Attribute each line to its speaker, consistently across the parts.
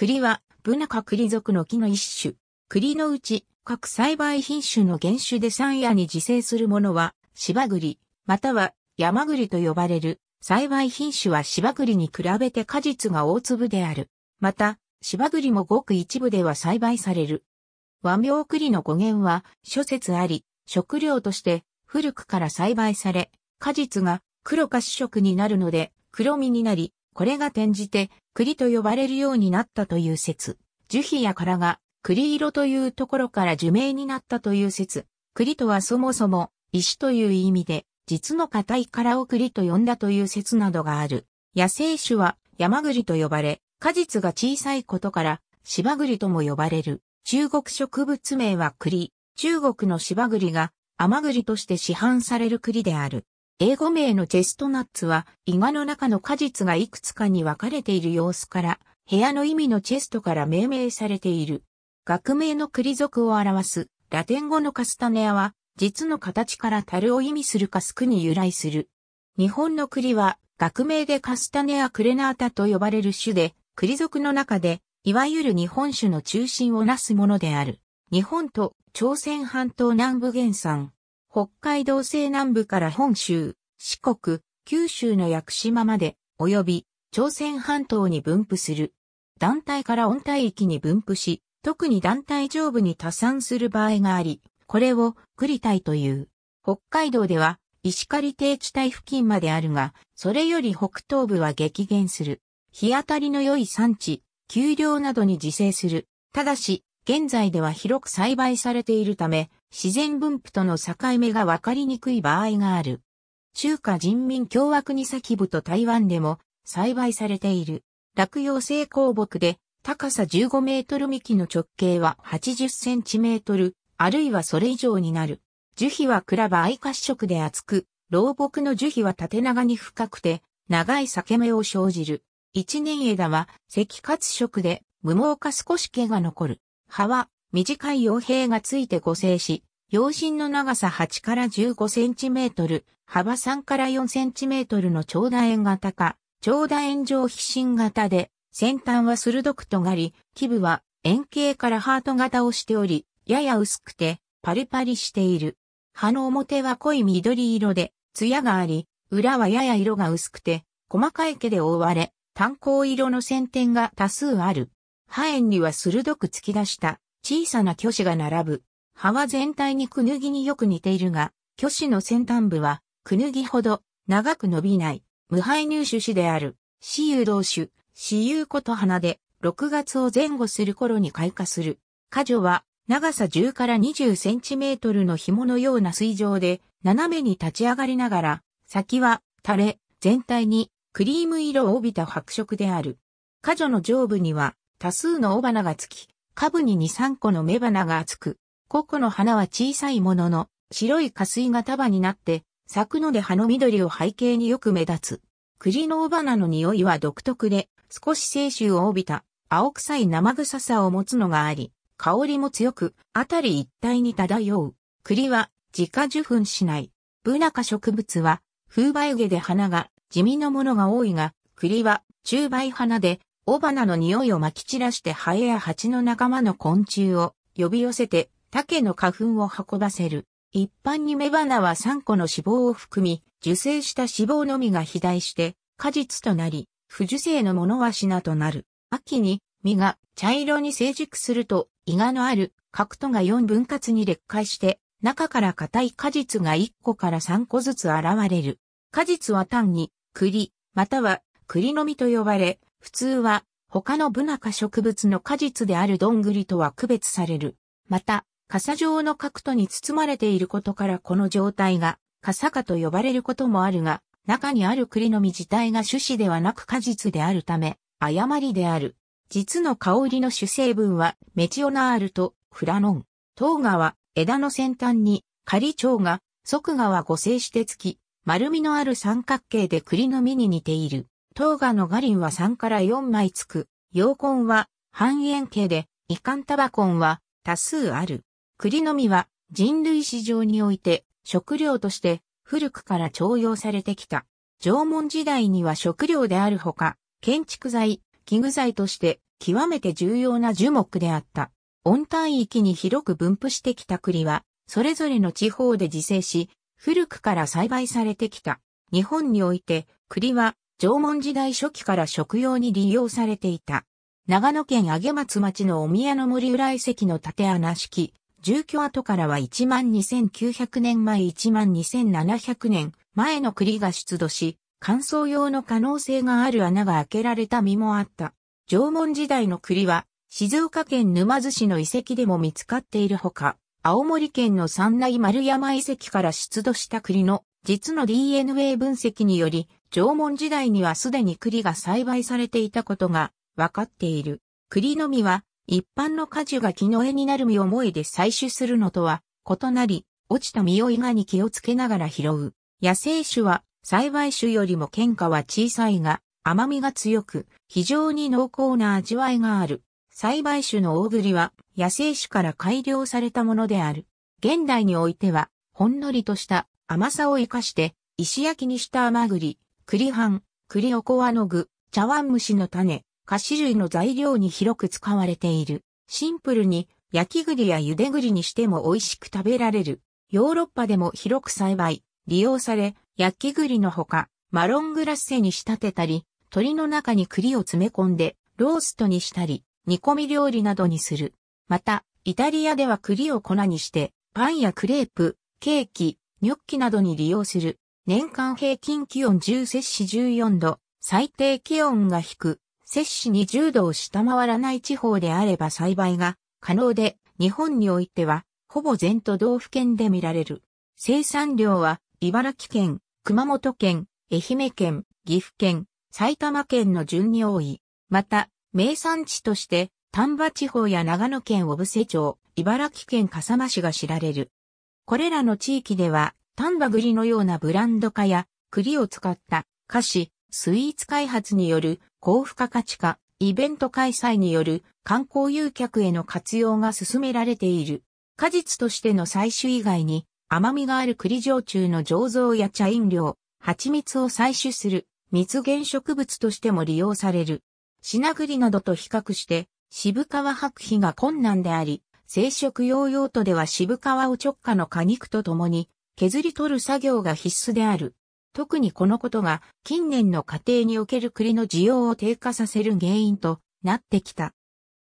Speaker 1: 栗は、ブナ科栗属の木の一種。栗のうち、各栽培品種の原種で山野に自生するものは、芝栗、または山栗と呼ばれる。栽培品種は芝栗に比べて果実が大粒である。また、芝栗もごく一部では栽培される。和名栗の語源は諸説あり、食料として古くから栽培され、果実が黒か主食になるので黒実になり、これが転じて栗と呼ばれるようになったという説。樹皮や殻が栗色というところから樹名になったという説。栗とはそもそも石という意味で、実の硬い殻を栗と呼んだという説などがある。野生種は山栗と呼ばれ、果実が小さいことから芝栗とも呼ばれる。中国植物名は栗。中国の芝栗が甘栗として市販される栗である。英語名のチェストナッツは、イガの中の果実がいくつかに分かれている様子から、部屋の意味のチェストから命名されている。学名の栗属を表す、ラテン語のカスタネアは、実の形から樽を意味するカスクに由来する。日本の栗は、学名でカスタネアクレナータと呼ばれる種で、栗属の中で、いわゆる日本種の中心をなすものである。日本と朝鮮半島南部原産。北海道西南部から本州、四国、九州の屋久島まで、及び、朝鮮半島に分布する。団体から温帯域に分布し、特に団体上部に多産する場合があり、これを栗体という。北海道では石狩低地帯付近まであるが、それより北東部は激減する。日当たりの良い産地、丘陵などに自生する。ただし、現在では広く栽培されているため、自然分布との境目がわかりにくい場合がある。中華人民共和国先部と台湾でも栽培されている。落葉性鉱木で高さ15メートル幹の直径は80センチメートル、あるいはそれ以上になる。樹皮はクラブ愛褐色で厚く、老木の樹皮は縦長に深くて、長い裂け目を生じる。一年枝は赤褐色で、無毛か少し毛が残る。葉は短い傭兵がついて構成し、陽身の長さ8から15センチメートル、幅3から4センチメートルの長楕円型か、長楕円状皮心型で、先端は鋭く尖り、基部は円形からハート型をしており、やや薄くて、パリパリしている。葉の表は濃い緑色で、艶があり、裏はやや色が薄くて、細かい毛で覆われ、炭鉱色の先天が多数ある。葉炎には鋭く突き出した小さな巨子が並ぶ。葉は全体にクヌギによく似ているが、巨子の先端部は、クヌギほど、長く伸びない、無敗入手種である、死有同種、死有こと花で、6月を前後する頃に開花する。花女は、長さ10から20センチメートルの紐のような水上で、斜めに立ち上がりながら、先は、垂れ、全体に、クリーム色を帯びた白色である。果女の上部には、多数の尾花がつき、下部に2、3個の雌花が厚く、個々の花は小さいものの、白い下水が束になって、咲くので葉の緑を背景によく目立つ。栗の雄花の匂いは独特で、少し清臭を帯びた、青臭い生臭さを持つのがあり、香りも強く、あたり一帯に漂う。栗は、自家受粉しない。ブナ科植物は、風梅毛で花が、地味のものが多いが、栗は、中梅花で、雄花の匂いを撒き散らしてハエや蜂の仲間の昆虫を呼び寄せて竹の花粉を運ばせる。一般に雌花は3個の脂肪を含み、受精した脂肪のみが肥大して果実となり、不受精のものは品となる。秋に実が茶色に成熟すると、胃がのある核とが4分割に劣化して、中から硬い果実が1個から3個ずつ現れる。果実は単に栗、または栗の実と呼ばれ、普通は他のブナ科植物の果実であるドングリとは区別される。また、傘状の角とに包まれていることからこの状態が傘かと呼ばれることもあるが、中にある栗の実自体が種子ではなく果実であるため、誤りである。実の香りの主成分はメチオナールとフラノン。糖芽は枝の先端に仮蝶が即芽は誤生してつき、丸みのある三角形で栗の実に似ている。トウガのガリンは3から4枚つく。陽根は半円形で、遺憾タバコンは多数ある。栗の実は人類史上において食料として古くから徴用されてきた。縄文時代には食料であるほか、建築材、器具材として極めて重要な樹木であった。温帯域に広く分布してきた栗は、それぞれの地方で自生し、古くから栽培されてきた。日本において栗は縄文時代初期から食用に利用されていた。長野県上松町のお宮の森浦遺跡の建穴式、住居跡からは12,900年前12,700年前の栗が出土し、乾燥用の可能性がある穴が開けられた実もあった。縄文時代の栗は、静岡県沼津市の遺跡でも見つかっているほか、青森県の三内丸山遺跡から出土した栗の実の DNA 分析により、縄文時代にはすでに栗が栽培されていたことが分かっている。栗の実は一般の果樹が木の枝になる実を萌えで採取するのとは異なり、落ちた実をいがに気をつけながら拾う。野生種は栽培種よりも喧嘩は小さいが甘みが強く非常に濃厚な味わいがある。栽培種の大栗は野生種から改良されたものである。現代においてはほんのりとした甘さを生かして石焼きにした甘栗、栗飯、栗おこわの具、茶碗蒸しの種、菓子類の材料に広く使われている。シンプルに焼き栗や茹で栗にしても美味しく食べられる。ヨーロッパでも広く栽培、利用され、焼き栗のほか、マロングラッセに仕立てたり、鳥の中に栗を詰め込んで、ローストにしたり、煮込み料理などにする。また、イタリアでは栗を粉にして、パンやクレープ、ケーキ、ニョッキなどに利用する。年間平均気温10摂氏14度、最低気温が低、く、摂氏20度を下回らない地方であれば栽培が可能で、日本においては、ほぼ全都道府県で見られる。生産量は、茨城県、熊本県、愛媛県、岐阜県、埼玉県の順に多い。また、名産地として、丹波地方や長野県小布施町、茨城県笠間市が知られる。これらの地域では、丹波栗のようなブランド化や栗を使った菓子、スイーツ開発による高付加価値化、イベント開催による観光誘客への活用が進められている。果実としての採取以外に甘みがある栗焼酎の醸造や茶飲料、蜂蜜を採取する蜜原植物としても利用される。品栗などと比較して渋皮白皮が困難であり、生殖用用途では渋皮を直下の果肉とともに削り取る作業が必須である。特にこのことが近年の家庭における栗の需要を低下させる原因となってきた。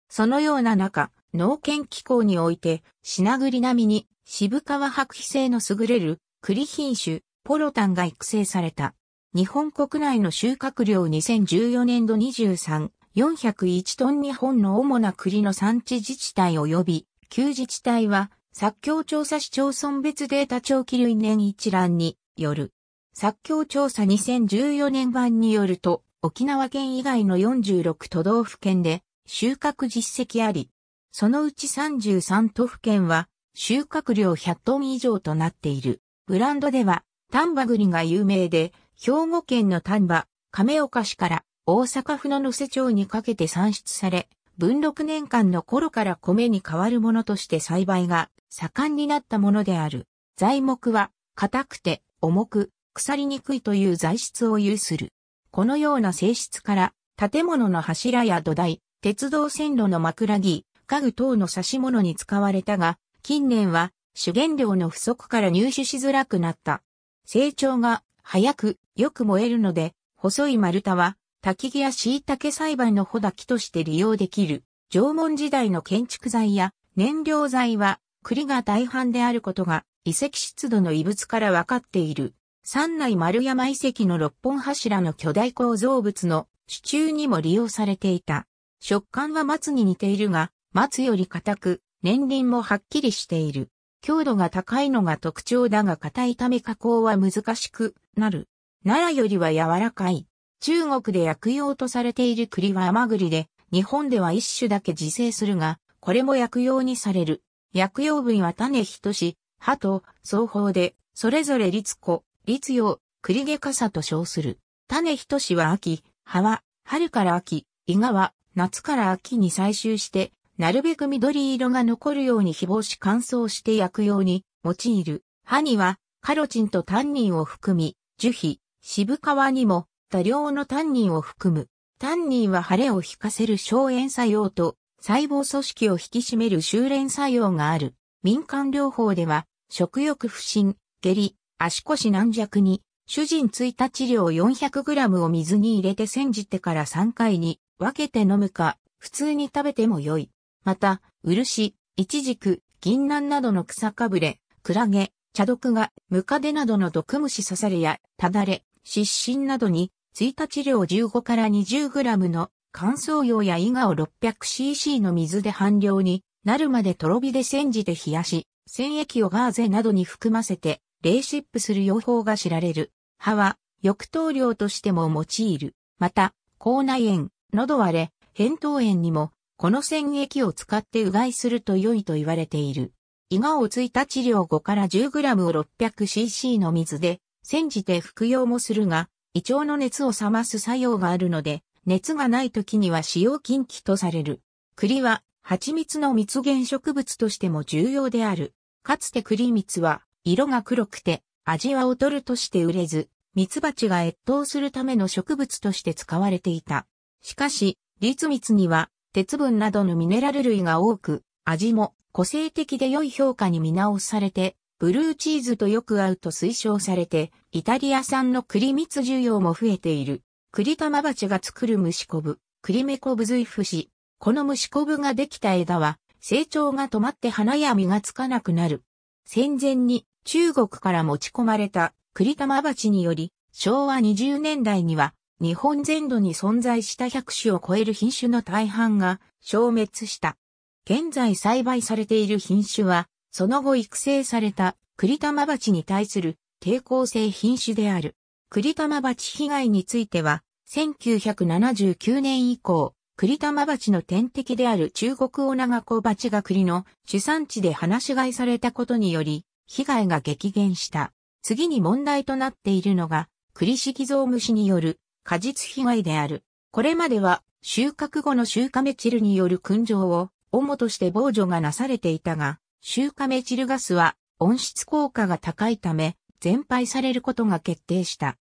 Speaker 1: そのような中、農研機構において、品栗並みに渋川白皮性の優れる栗品種、ポロタンが育成された。日本国内の収穫量2014年度23、401トン日本の主な栗の産地自治体及び、旧自治体は作協調査市町村別データ長期類年一覧による。作協調査2014年版によると、沖縄県以外の46都道府県で収穫実績あり、そのうち33都府県は収穫量100トン以上となっている。ブランドでは丹波栗が有名で、兵庫県の丹波、亀岡市から大阪府の野瀬町にかけて産出され、文禄年間の頃から米に代わるものとして栽培が盛んになったものである。材木は硬くて重く腐りにくいという材質を有する。このような性質から建物の柱や土台、鉄道線路の枕木、家具等の差し物に使われたが、近年は主原料の不足から入手しづらくなった。成長が早くよく燃えるので、細い丸太は焚き木や椎茸栽培の穂きとして利用できる。縄文時代の建築材や燃料材は栗が大半であることが遺跡湿度の遺物から分かっている。三内丸山遺跡の六本柱の巨大構造物の支柱にも利用されていた。食感は松に似ているが、松より硬く、年輪もはっきりしている。強度が高いのが特徴だが硬いため加工は難しくなる。奈良よりは柔らかい。中国で薬用とされている栗は甘栗で、日本では一種だけ自生するが、これも薬用にされる。薬用分は種等し、葉と双方で、それぞれ立子、立葉、栗毛傘と称する。種等しは秋、葉は春から秋、伊賀は夏から秋に採集して、なるべく緑色が残るように日干し乾燥して薬用に用いる。葉にはカロチンとタンニンを含み、樹皮、渋皮にも多量のタンニンを含む。タンニンは腫れを引かせる消炎作用と細胞組織を引き締める修練作用がある。民間療法では、食欲不振、下痢、足腰軟弱に、主人ついた治療 400g を水に入れて煎じてから3回に分けて飲むか、普通に食べても良い。また、漆、イチジク、銀杏などの草かぶれ、クラゲ、茶毒が、ムカデなどの毒虫刺されや、ただれ、湿疹などに追加治療15から20グラムの乾燥用や伊賀を 600cc の水で半量になるまでとろ火で煎じて冷やし、染液をガーゼなどに含ませて、冷湿布する用法が知られる。歯は、浴頭量としても用いる。また、口内炎、喉割れ、扁桃炎にも、この染液を使ってうがいすると良いと言われている。胃がをついた治療5から 10g を 600cc の水で煎じて服用もするが、胃腸の熱を冷ます作用があるので、熱がない時には使用禁忌とされる。栗は蜂蜜の蜜源植物としても重要である。かつて栗蜜は色が黒くて味は劣るとして売れず、蜜蜂が越冬するための植物として使われていた。しかし、立蜜には鉄分などのミネラル類が多く、味も個性的で良い評価に見直されて、ブルーチーズとよく合うと推奨されて、イタリア産の栗蜜需要も増えている。栗玉鉢が作る虫こぶ、栗目こぶ随不し、この虫こぶができた枝は、成長が止まって花や実がつかなくなる。戦前に中国から持ち込まれた栗玉鉢により、昭和20年代には日本全土に存在した100種を超える品種の大半が消滅した。現在栽培されている品種はその後育成された栗玉鉢に対する抵抗性品種である。栗玉鉢被害については、1979年以降、栗玉鉢の天敵である中国オナガコバチが栗の主産地で放し飼いされたことにより、被害が激減した。次に問題となっているのが、栗式ゾウムシによる果実被害である。これまでは、収穫後の収穫メチルによる燻蒸を主として防除がなされていたが、塩化メチルガスは温室効果が高いため、全廃されることが決定した。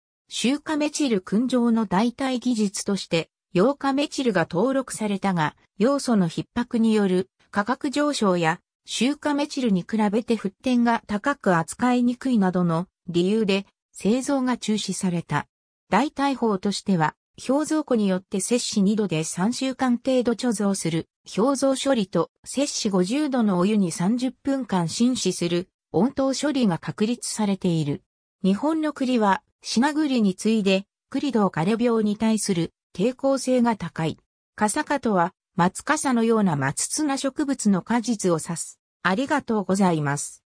Speaker 1: 塩化メチル燻蒸の代替技術として、溶カメチルが登録されたが、要素の逼迫による価格上昇や、塩化メチルに比べて沸点が高く扱いにくいなどの理由で製造が中止された。代替法としては、氷蔵庫によって摂氏2度で3週間程度貯蔵する氷像処理と摂氏50度のお湯に30分間浸死する温湯処理が確立されている。日本の栗は品栗に次いで栗道枯れ病に対する抵抗性が高い。カサカとは松笠のような松綱植物の果実を指す。ありがとうございます。